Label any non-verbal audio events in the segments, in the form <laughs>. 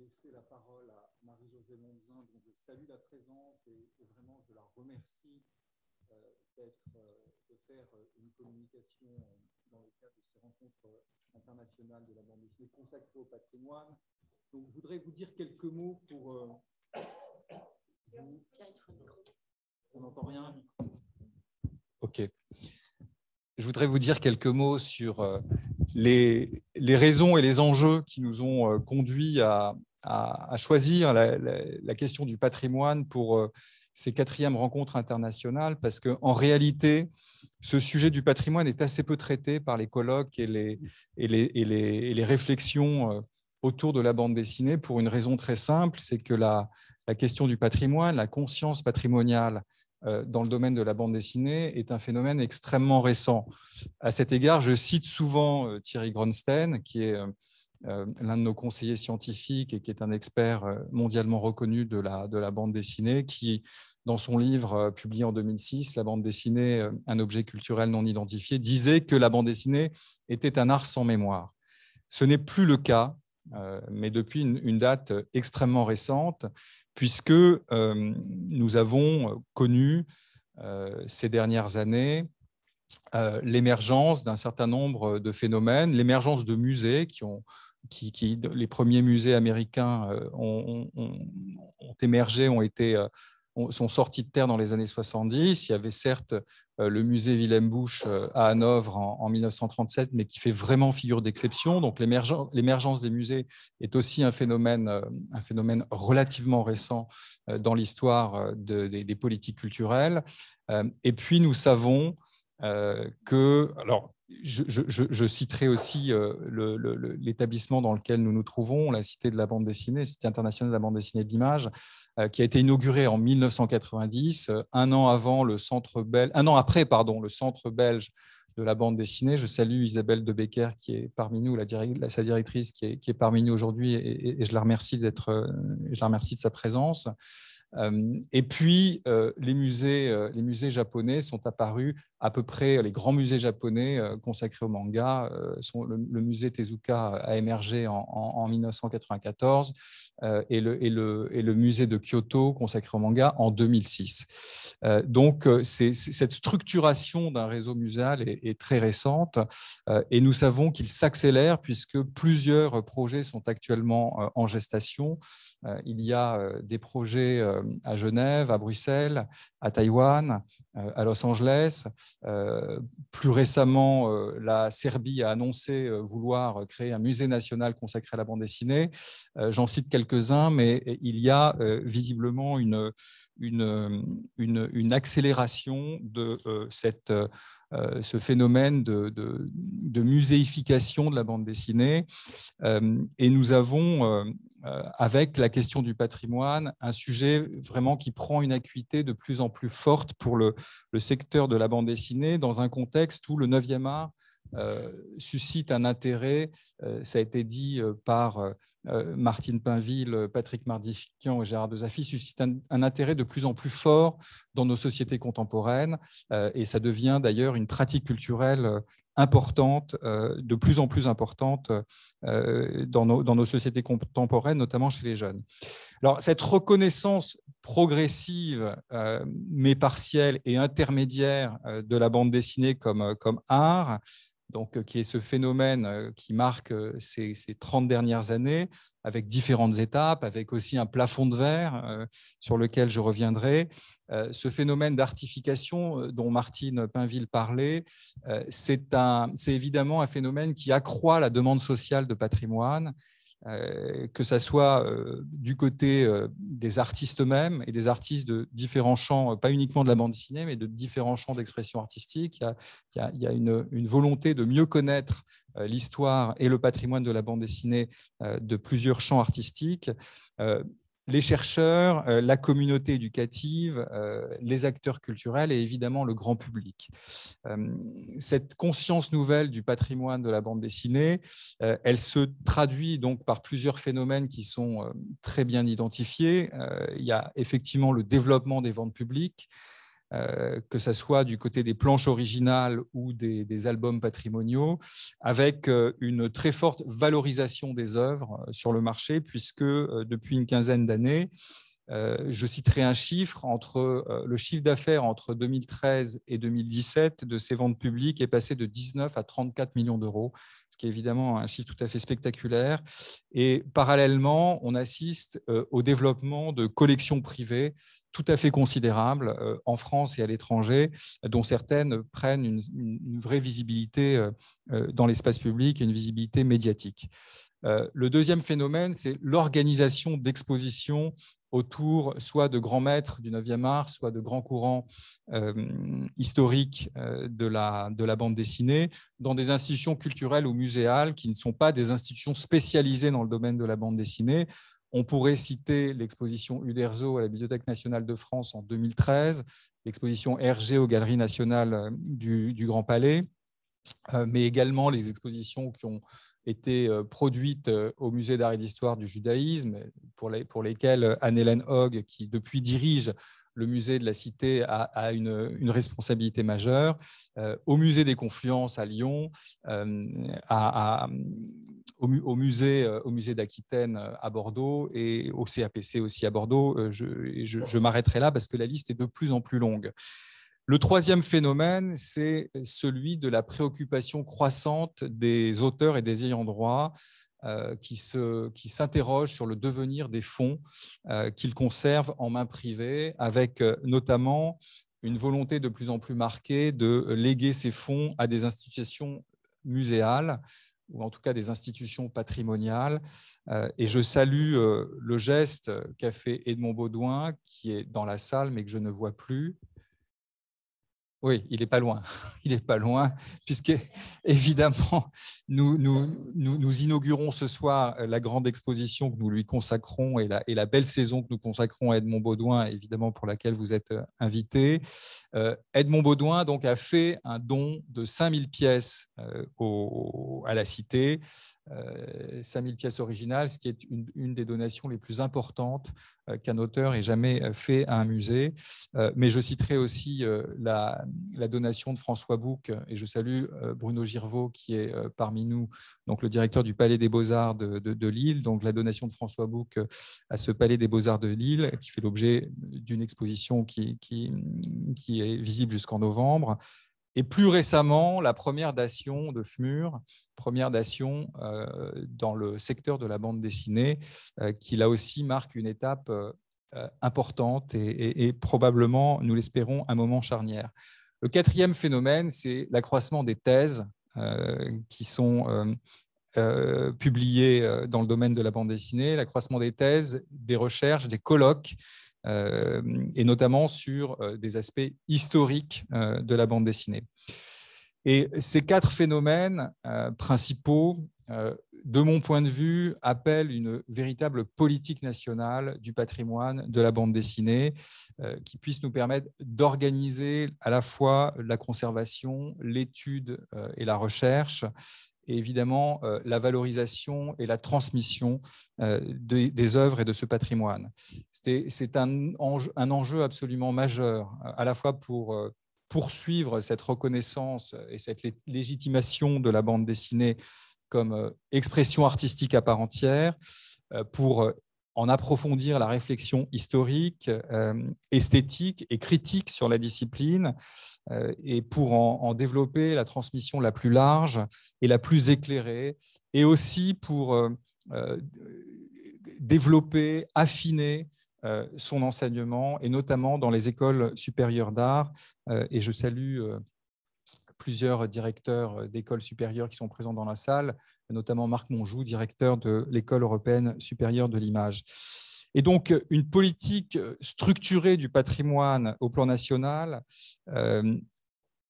laisser la parole à Marie-Josée Monzin, dont je salue la présence et, vraiment je la remercie euh, d'être, euh, de faire euh, une communication dans le cadre de ces rencontres internationales de la bande dessinée consacrée au patrimoine. Donc je voudrais vous dire quelques mots pour... Vous... On n'entend rien. Ok. Je voudrais vous dire quelques mots sur les, les raisons et les enjeux qui nous ont conduits à, à, choisir la, question du patrimoine pour euh, ces quatrièmes rencontres internationales, parce qu'en réalité, ce sujet du patrimoine est assez peu traité par les colloques et les, et les, réflexions euh, autour de la bande dessinée pour une raison très simple, c'est que la, la, question du patrimoine, la conscience patrimoniale euh, dans le domaine de la bande dessinée est un phénomène extrêmement récent. À cet égard, je cite souvent Thierry Gronstein, qui est euh, l'un de nos conseillers scientifiques et qui est un expert euh, mondialement reconnu de la, bande dessinée, qui, dans son livre euh, publié en 2006, La bande dessinée, un objet culturel non identifié, disait que la bande dessinée était un art sans mémoire. Ce n'est plus le cas, mais depuis une, date extrêmement récente, puisque nous avons connu ces dernières années euh, l'émergence d'un certain nombre de phénomènes, l'émergence de musées qui ont les premiers musées américains euh, ont, émergé, ont été euh, sont sortis de terre dans les années 70. Il y avait certes le musée Wilhelm Busch à Hanovre en, 1937, mais qui fait vraiment figure d'exception. Donc l'émergence des musées est aussi un phénomène, relativement récent dans l'histoire des, politiques culturelles. Et puis nous savons euh, que, alors, je, citerai aussi euh, l'établissement dans lequel nous nous trouvons, la Cité de la bande dessinée, Cité internationale de la bande dessinée d'Images, euh, qui a été inaugurée en 1990, un an avant le centre belge, un an après pardon, le centre belge de la bande dessinée. Je salue Isabelle de Becker qui est parmi nous, la, sa directrice qui est, qui est parmi nous aujourd'hui, et, et, je la remercie d'être, je la remercie de sa présence. Et puis, les musées, les musées japonais sont apparus à peu près les grands musées japonais euh, consacrés au manga. Euh, sont le, musée Tezuka euh, a émergé en, 1994 et, le, musée de Kyoto consacré au manga en 2006. donc cette structuration d'un réseau muséal est, très récente et nous savons qu'il s'accélère puisque plusieurs projets sont actuellement en gestation. il y a des projets à Genève, à Bruxelles, à Taïwan, à Los Angeles. Euh, plus récemment, euh, la Serbie a annoncé euh, vouloir créer un musée national consacré à la bande dessinée. J'en cite quelques-uns, mais il y a visiblement une, euh, une, une, accélération de euh, cette, euh, ce phénomène de, de, muséification de la bande dessinée. et nous avons, avec la question du patrimoine, un sujet vraiment qui prend une acuité de plus en plus forte pour le, le secteur de la bande dessinée dans un contexte où le 9e art suscite un intérêt, ça a été dit par euh, Martine Pinville, Patrick Mardifian et Gérard Dezafi suscitent un, intérêt de plus en plus fort dans nos sociétés contemporaines euh, et ça devient d'ailleurs une pratique culturelle euh, importante, de plus en plus importante dans nos, sociétés contemporaines, notamment chez les jeunes. Alors cette reconnaissance progressive mais partielle et intermédiaire de la bande dessinée comme art, donc, euh, qui est ce phénomène euh, qui marque euh, ces, 30 dernières années, avec différentes étapes, avec aussi un plafond de verre sur lequel je reviendrai. ce phénomène d'artification dont Martine Pinville parlait, c'est évidemment un phénomène qui accroît la demande sociale de patrimoine euh, que ça soit euh, du côté euh, des artistes eux-mêmes et des artistes de différents champs, pas uniquement de la bande dessinée, mais de différents champs d'expression artistique. Il y a, une, une, volonté de mieux connaître l'histoire et le patrimoine de la bande dessinée de plusieurs champs artistiques les chercheurs, euh, la communauté éducative, euh, les acteurs culturels et évidemment le grand public. Euh, cette conscience nouvelle du patrimoine de la bande dessinée, elle se traduit donc par plusieurs phénomènes qui sont très bien identifiés. Il y a effectivement le développement des ventes publiques, euh, que ce soit du côté des planches originales ou des, albums patrimoniaux, avec euh, une très forte valorisation des œuvres euh, sur le marché, puisque depuis une quinzaine d'années, euh, je citerai un chiffre entre euh, le chiffre d'affaires entre 2013 et 2017 de ces ventes publiques est passé de 19 à 34 millions d'euros, ce qui est évidemment un chiffre tout à fait spectaculaire. Et parallèlement, on assiste euh, au développement de collections privées tout à fait considérables en France et à l'étranger, dont certaines prennent une, une vraie visibilité dans l'espace public et une visibilité médiatique. Le deuxième phénomène, c'est l'organisation d'expositions autour soit de grands maîtres du 9e art, soit de grands courants euh, historiques euh, de, la, de la bande dessinée, dans des institutions culturelles ou muséales qui ne sont pas des institutions spécialisées dans le domaine de la bande dessinée. On pourrait citer l'exposition Uderzo à la Bibliothèque nationale de France en 2013, l'exposition RG aux Galeries nationales euh, du, du Grand Palais, mais également les expositions qui ont été produites au Musée d'art et d'histoire du judaïsme, pour, les, pour lesquelles Anne-Hélène Hogg, qui depuis dirige le musée de la Cité a, une, une, responsabilité majeure. au musée des Confluences à Lyon, au, musée, au musée d'Aquitaine à Bordeaux et au CAPC aussi à Bordeaux. je, je m'arrêterai là parce que la liste est de plus en plus longue. Le troisième phénomène, c'est celui de la préoccupation croissante des auteurs et des ayants droit euh, qui s'interrogent sur le devenir des fonds euh, qu'ils conservent en main privée, avec euh, notamment une volonté de plus en plus marquée de léguer ces fonds à des institutions muséales ou en tout cas des institutions patrimoniales. et je salue le geste qu'a fait Edmond Baudouin, qui est dans la salle mais que je ne vois plus, oui, il n'est pas loin. <laughs> Il n'est pas loin, puisque évidemment, nous, nous, inaugurons ce soir euh, la grande exposition que nous lui consacrons et la, et la belle saison que nous consacrons à Edmond Baudouin, évidemment pour laquelle vous êtes euh, invité. Euh, Edmond Baudouin donc, a fait un don de 5000 pièces euh, à la Cité, euh, 5000 pièces originales, ce qui est une, une des donations les plus importantes qu'un auteur ait jamais fait à un musée. mais je citerai aussi la la donation de François Bouc, et je salue euh, Bruno Girvaux qui est euh, parmi nous, donc le directeur du Palais des Beaux-Arts de, Lille, donc la donation de François Bouc euh, à ce Palais des Beaux-Arts de Lille, qui fait l'objet d'une exposition qui, est visible jusqu'en novembre. Et plus récemment, la première dation de FMUR, première dation dans le secteur de la bande dessinée, qui là aussi marque une étape importante et, probablement, nous l'espérons, un moment charnière. Le quatrième phénomène, c'est l'accroissement des thèses euh, qui sont euh, euh, publiées dans le domaine de la bande dessinée, l'accroissement des thèses, des recherches, des colloques, et notamment sur des aspects historiques de la bande dessinée. Et ces quatre phénomènes principaux euh, de mon point de vue, appelle une véritable politique nationale du patrimoine, de la bande dessinée, euh, qui puisse nous permettre d'organiser à la fois la conservation, l'étude euh, et la recherche, et évidemment la valorisation et la transmission des, œuvres et de ce patrimoine. C'est un, enjeu absolument majeur, à la fois pour poursuivre cette reconnaissance et cette légitimation de la bande dessinée comme euh, expression artistique à part entière euh, pour euh, en approfondir la réflexion historique, esthétique et critique sur la discipline et pour en, développer la transmission la plus large et la plus éclairée et aussi pour développer, affiner son enseignement, et notamment dans les écoles supérieures d'art. et je salue plusieurs directeurs euh, d'écoles supérieures qui sont présents dans la salle, notamment Marc Monjou, directeur de l'École européenne supérieure de l'image. Et donc, une politique structurée du patrimoine au plan national euh,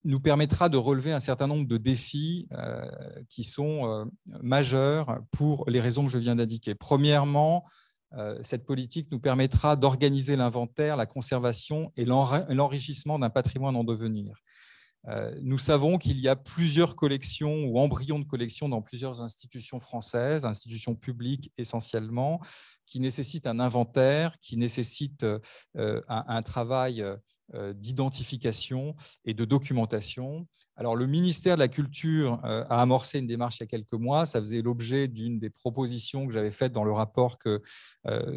nous permettra de relever un certain nombre de défis euh, qui sont majeurs pour les raisons que je viens d'indiquer. Premièrement, cette politique nous permettra d'organiser l'inventaire, la conservation et l'enrichissement d'un patrimoine en devenir. Euh, nous savons qu'il y a plusieurs collections ou embryons de collections dans plusieurs institutions françaises, institutions publiques essentiellement, qui nécessitent un inventaire, qui nécessitent euh, un, travail euh, d'identification et de documentation. Alors le ministère de la Culture a amorcé une démarche il y a quelques mois, ça faisait l'objet d'une des propositions que j'avais faites dans le rapport que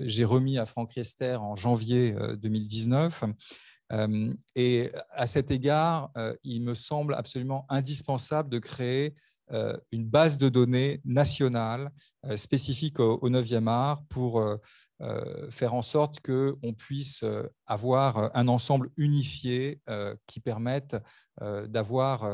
j'ai remis à Franck Riester en janvier 2019. Euh, et à cet égard, euh, il me semble absolument indispensable de créer euh, une base de données nationale euh, spécifique au, 9e art pour euh, faire en sorte qu'on puisse avoir un ensemble unifié qui permette d'avoir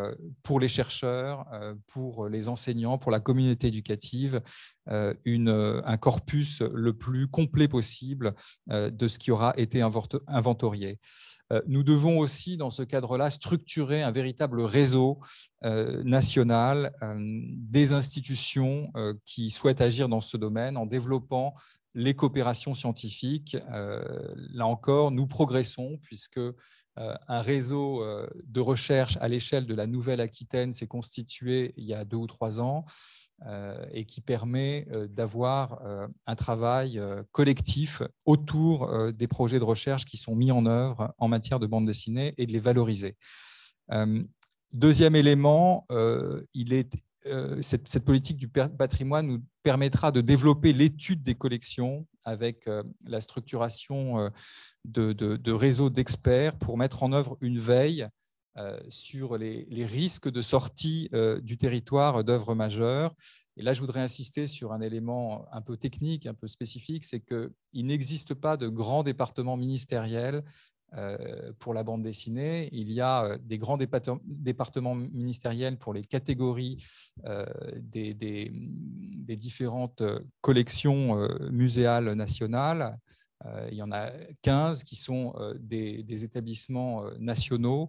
pour les chercheurs, pour les enseignants, pour la communauté éducative, un corpus le plus complet possible de ce qui aura été inventorié. Nous devons aussi, dans ce cadre-là, structurer un véritable réseau euh, nationale euh, des institutions euh, qui souhaitent agir dans ce domaine en développant les coopérations scientifiques. là encore, nous progressons puisque un réseau de recherche à l'échelle de la Nouvelle-Aquitaine s'est constitué il y a deux ou trois ans et qui permet d'avoir un travail collectif autour des projets de recherche qui sont mis en œuvre en matière de bande dessinée et de les valoriser. Deuxième élément, euh, il est, euh, cette, politique du patrimoine nous permettra de développer l'étude des collections avec euh, la structuration de, réseaux d'experts pour mettre en œuvre une veille sur les, les, risques de sortie du territoire d'œuvres majeures. Et là, je voudrais insister sur un élément un peu technique, un peu spécifique, c'est qu'il n'existe pas de grand département ministériel euh, pour la bande dessinée. Il y a euh, des grands départements ministériels pour les catégories euh, des, différentes collections muséales nationales. Euh, il y en a 15 qui sont euh, des, établissements euh, nationaux,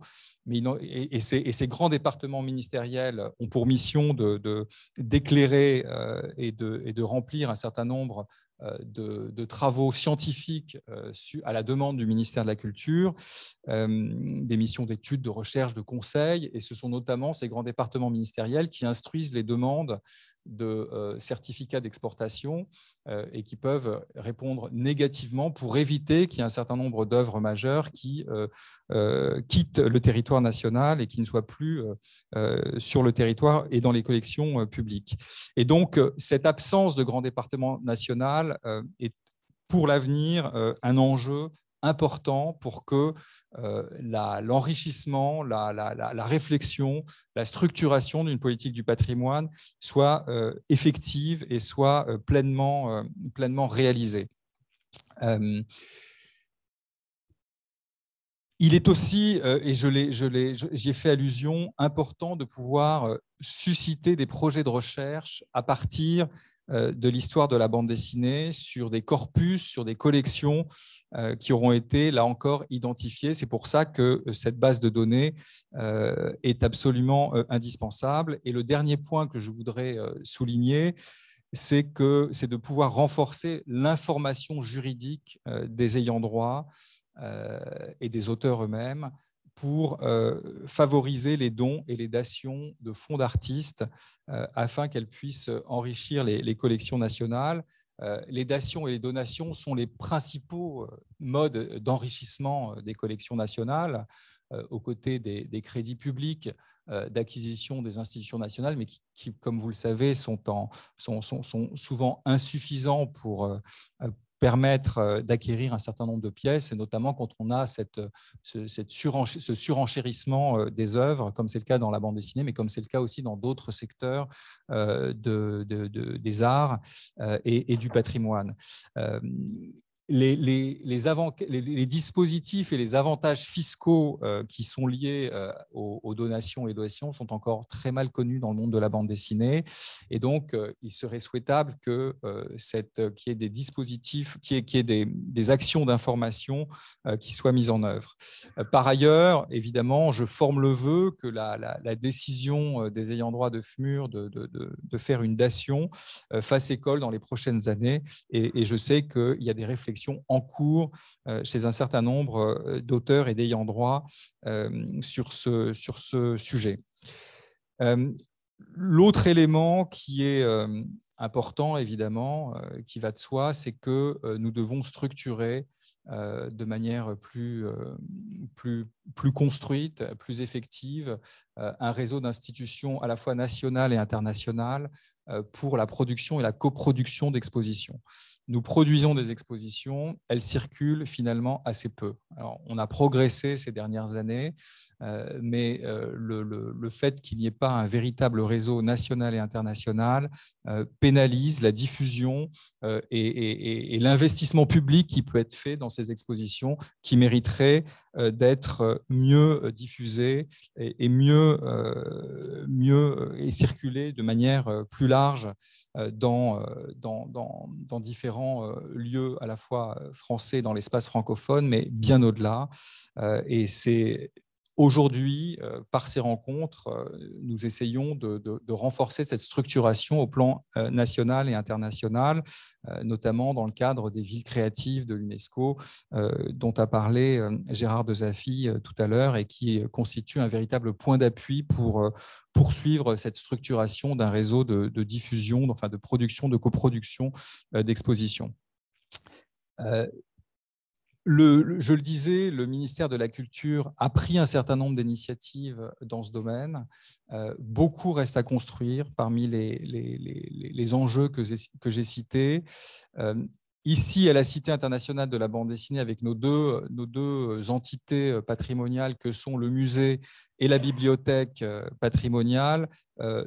et, ces, grands départements ministériels ont pour mission d'éclairer de, et, de, de, remplir un certain nombre de, travaux scientifiques à la demande du ministère de la Culture, des missions d'études, de recherche, de conseils, et ce sont notamment ces grands départements ministériels qui instruisent les demandes de euh, certificats d'exportation euh, et qui peuvent répondre négativement pour éviter qu'il y ait un certain nombre d'œuvres majeures qui euh, quittent le territoire national et qui ne soient plus sur le territoire et dans les collections publiques. Et donc, cette absence de grand département national est pour l'avenir un enjeu important pour que euh, l'enrichissement, la, réflexion, la structuration d'une politique du patrimoine soit euh, effective et soit euh, pleinement, pleinement réalisée. il est aussi, et je j'y ai fait allusion, important de pouvoir susciter des projets de recherche à partir de l'histoire de la bande dessinée sur des corpus, sur des collections euh, qui auront été, là encore, identifiées. C'est pour ça que euh, cette base de données euh, est absolument indispensable. Et le dernier point que je voudrais souligner, c'est que c'est de pouvoir renforcer l'information juridique des ayants droit et des auteurs eux-mêmes pour favoriser les dons et les dations de fonds d'artistes afin qu'elles puissent enrichir les, collections nationales euh, les dations et les donations sont les principaux euh, modes d'enrichissement euh, des collections nationales, aux côtés des, crédits publics d'acquisition des institutions nationales, mais qui, comme vous le savez, sont, sont, sont souvent insuffisants pour, permettre euh, d'acquérir un certain nombre de pièces, et notamment quand on a cette, euh, ce, surenchérissement euh, des œuvres, comme c'est le cas dans la bande dessinée, mais comme c'est le cas aussi dans d'autres secteurs des arts et, et, du patrimoine les, avant, les, dispositifs et les avantages fiscaux euh, qui sont liés euh, aux, donations et donations sont encore très mal connus dans le monde de la bande dessinée. Et donc, euh, il serait souhaitable que cette, qu'il y ait des dispositifs, qu'il y ait, des, actions d'information qui soient mises en œuvre. par ailleurs, évidemment, je forme le vœu que la, décision des ayants droit de FMUR de, faire une dation fasse école dans les prochaines années. Et, et je sais qu'il y a des réflexions en cours euh, chez un certain nombre euh, d'auteurs et d'ayants droit euh, sur ce, sur ce sujet. L'autre élément qui est important, évidemment, euh, qui va de soi, c'est que euh, nous devons structurer euh, de manière plus, plus, plus construite, plus effective, un réseau d'institutions à la fois nationales et internationales pour la production et la coproduction d'expositions. Nous produisons des expositions, elles circulent finalement assez peu. Alors, on a progressé ces dernières années, mais le, le, le fait qu'il n'y ait pas un véritable réseau national et international analyse, la diffusion euh, et, l'investissement public qui peut être fait dans ces expositions qui mériterait euh, d'être euh, mieux diffusé et, mieux, mieux et circulé de manière plus large dans, dans, dans, dans différents lieux à la fois français dans l'espace francophone, mais bien au-delà. Et c'est Aujourd'hui, euh, par ces rencontres, euh, nous essayons de, renforcer cette structuration au plan euh, national et international, notamment dans le cadre des villes créatives de l'UNESCO, dont a parlé Gérard Dezafi tout à l'heure et qui constitue un véritable point d'appui pour poursuivre cette structuration d'un réseau de, diffusion, enfin de production, de coproduction d'expositions je le disais, le ministère de la Culture a pris un certain nombre d'initiatives dans ce domaine. Euh, beaucoup reste à construire parmi les, les, enjeux que, j'ai cités. Euh, Ici, à la Cité internationale de la bande dessinée, avec nos deux, nos euh, entités euh, patrimoniales que sont le musée et la bibliothèque euh, patrimoniale,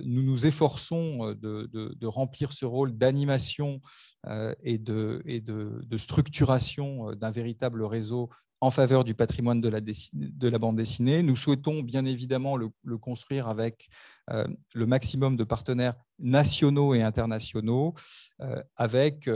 nous nous efforçons de, remplir ce rôle d'animation et, de, structuration d'un véritable réseau en faveur du patrimoine de la, bande dessinée. Nous souhaitons bien évidemment le, construire avec le maximum de partenaires nationaux et internationaux, avec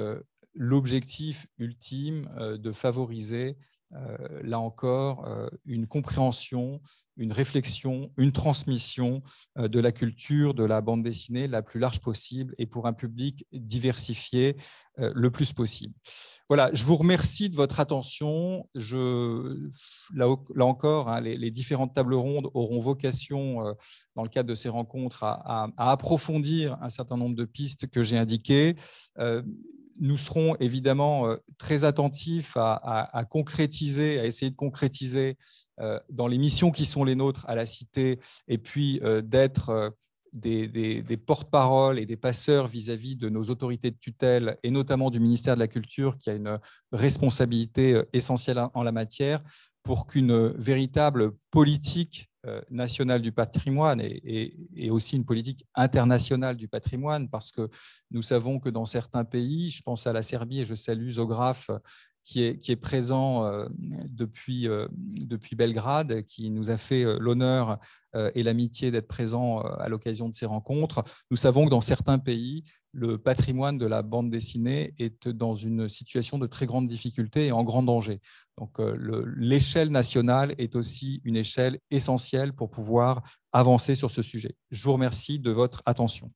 l'objectif ultime euh, de favoriser, euh, là encore, euh, une compréhension, une réflexion, une transmission de la culture de la bande dessinée la plus large possible et pour un public diversifié le plus possible. Voilà, je vous remercie de votre attention. Je, là, là, encore, hein, les, différentes tables rondes auront vocation, dans le cadre de ces rencontres, à approfondir un certain nombre de pistes que j'ai indiquées nous serons évidemment euh, très attentifs à, concrétiser, à essayer de concrétiser euh, dans les missions qui sont les nôtres à la Cité, et puis euh, d'être des, porte-paroles et des passeurs vis à -vis de nos autorités de tutelle, et notamment du ministère de la Culture, qui a une responsabilité essentielle en la matière, pour qu'une véritable politique euh, nationale du patrimoine et, aussi une politique internationale du patrimoine, parce que nous savons que dans certains pays, je pense à la Serbie et je salue Zograf qui est, présent euh, depuis, euh, depuis Belgrade, qui nous a fait euh, l'honneur et l'amitié d'être présent à l'occasion de ces rencontres. Nous savons que dans certains pays, le patrimoine de la bande dessinée est dans une situation de très grande difficulté et en grand danger. Donc l'échelle nationale est aussi une échelle essentielle pour pouvoir avancer sur ce sujet. Je vous remercie de votre attention.